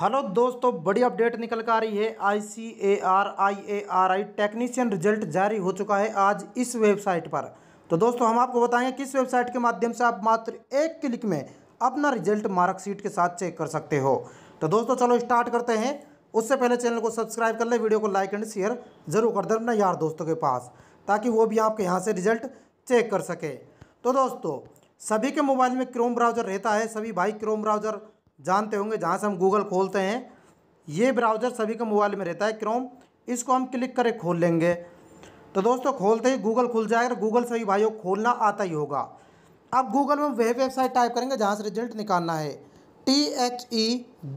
hello दोस्तों बड़ी update निकल कर आ रही है I C A R I A R I technician result जारी हो चुका है आज इस वेबसाइट पर तो दोस्तों हम आपको बताएंगे किस वेबसाइट के माध्यम से आप मात्र एक क्लिक में अपना रिजल्ट मार्कशीट के साथ चेक कर सकते हो तो दोस्तों चलो स्टार्ट करते हैं उससे पहले चैनल को सब्सक्राइब कर लें वीडियो को लाइक एंड शेयर जरूर कर दें अपना यार दोस्तों के पास ताकि वो भी आपके यहाँ से रिजल्ट चेक कर सके तो दोस्तों सभी के मोबाइल में क्रोम ब्राउज़र रहता है सभी भाई क्रोम ब्राउज़र जानते होंगे जहाँ से हम गूगल खोलते हैं ये ब्राउज़र सभी के मोबाइल में रहता है क्रोम इसको हम क्लिक करें खोल लेंगे तो दोस्तों खोलते ही गूगल खुल जाएगा गूगल तो सभी भाइयों खोलना आता ही होगा अब गूगल में वह वेबसाइट टाइप करेंगे जहाँ से रिजल्ट निकालना है T H E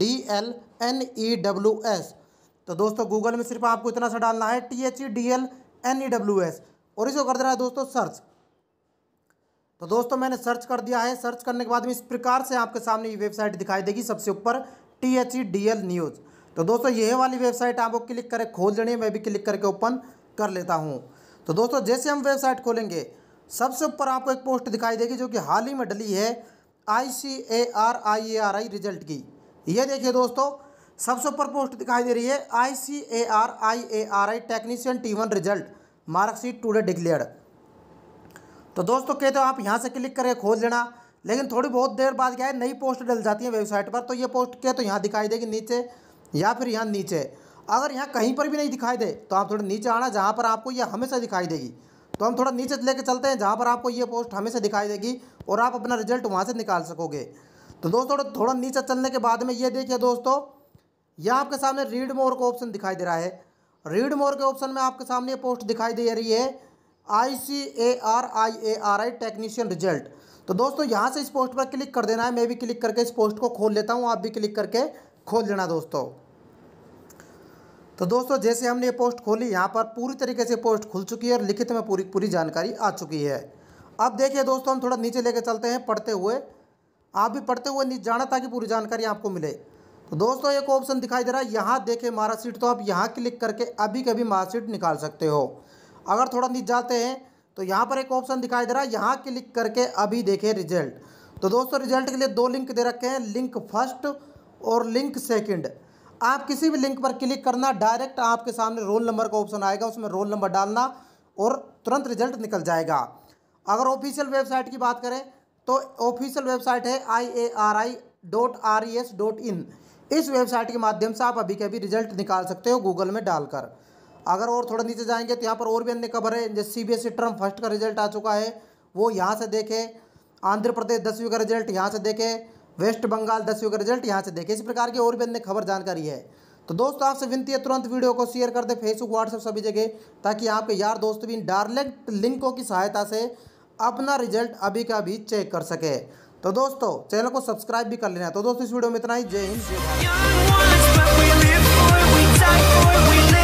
D L N E W S तो दोस्तों गूगल में सिर्फ आपको इतना सा डालना है T H E D L N E W S और इसको कर देना है दोस्तों सर्च तो दोस्तों मैंने सर्च कर दिया है सर्च करने के बाद में इस प्रकार से आपके सामने ये वेबसाइट दिखाई देगी सबसे ऊपर T H E D L news तो दोस्तों यह वाली वेबसाइट आपको क्लिक करें खोल देनी है मैं भी क्लिक करके ओपन कर लेता हूँ तो दोस्तों जैसे हम वेबसाइट खोलेंगे सबसे ऊपर आपको एक पोस्ट दिखाई देगी जो कि हाल ही में डली है I C A R I A R I result की ये देखिए दोस्तों सबसे ऊपर पोस्ट दिखाई दे रही है I C A R I A R I technician T one result marksheet today declared तो दोस्तों कहते हो आप यहाँ से क्लिक करके खोल लेना लेकिन थोड़ी बहुत देर बाद क्या है नई पोस्ट डल जाती है वेबसाइट पर तो ये पोस्ट क्या तो यहाँ दिखाई देगी नीचे या फिर यहाँ नीचे अगर यहाँ कहीं पर भी नहीं दिखाई दे तो आप थोड़ा नीचे आना जहाँ पर आपको ये हमेशा दिखाई देगी तो हम थोड़ा नीचे लेके चलते हैं जहाँ पर आपको ये पोस्ट हमेशा दिखाई देगी और आप अपना रिजल्ट वहाँ से निकाल सकोगे तो दोस्तों थोड़ा नीचे चलने के बाद में ये देखिए दोस्तों यह आपके सामने रीड मोर का ऑप्शन दिखाई दे रहा है रीड मोर के ऑप्शन में आपके सामने ये पोस्ट दिखाई दे रही है I C A R I A R I technician result तो दोस्तों यहाँ से इस पोस्ट पर क्लिक कर देना है मैं भी क्लिक करके इस पोस्ट को खोल लेता हूँ आप भी क्लिक करके खोल लेना दोस्तों तो दोस्तों जैसे हमने ये पोस्ट खोली यहाँ पर पूरी तरीके से पोस्ट खुल चुकी है और लिखित में पूरी पूरी जानकारी आ चुकी है अब देखिए दोस्तों हम थोड़ा नीचे लेके चलते हैं पढ़ते हुए आप भी पढ़ते हुए नीचे जाना ताकि पूरी जानकारी आपको मिले तो दोस्तों एक ऑप्शन दिखाई दे रहा है यहाँ देखे मार्कशीट तो आप यहाँ क्लिक करके अभी कभी मार्कशीट निकाल सकते हो अगर थोड़ा नीचे जाते हैं तो यहाँ पर एक ऑप्शन दिखाई दे रहा है यहाँ क्लिक करके अभी देखें रिजल्ट तो दोस्तों रिजल्ट के लिए दो लिंक दे रखे हैं लिंक फर्स्ट और लिंक सेकंड आप किसी भी लिंक पर क्लिक करना डायरेक्ट आपके सामने रोल नंबर का ऑप्शन आएगा उसमें रोल नंबर डालना और तुरंत रिजल्ट निकल जाएगा अगर ऑफिशियल वेबसाइट की बात करें तो ऑफिशियल वेबसाइट है I A R I dot R E S dot in इस वेबसाइट के माध्यम से आप अभी के अभी रिजल्ट निकाल सकते हो गूगल में डालकर अगर और थोड़ा नीचे जाएंगे तो यहाँ पर और भी अन्य खबर है जैसे C B S E term first का रिजल्ट आ चुका है वो यहाँ से देखें आंध्र प्रदेश दसवीं का रिजल्ट यहाँ से देखें वेस्ट बंगाल दसवीं का रिजल्ट यहाँ से देखें इसी प्रकार की और भी अन्य खबर जानकारी है तो दोस्तों आपसे विनती है तुरंत वीडियो को शेयर कर दें फेसबुक व्हाट्सएप सभी जगह ताकि आपके यार दोस्त भी इन डायरेक्ट लिंकों की सहायता से अपना रिजल्ट अभी का भी चेक कर सके तो दोस्तों चैनल को सब्सक्राइब भी कर लेना तो दोस्तों इस वीडियो में इतना ही जय हिंद जय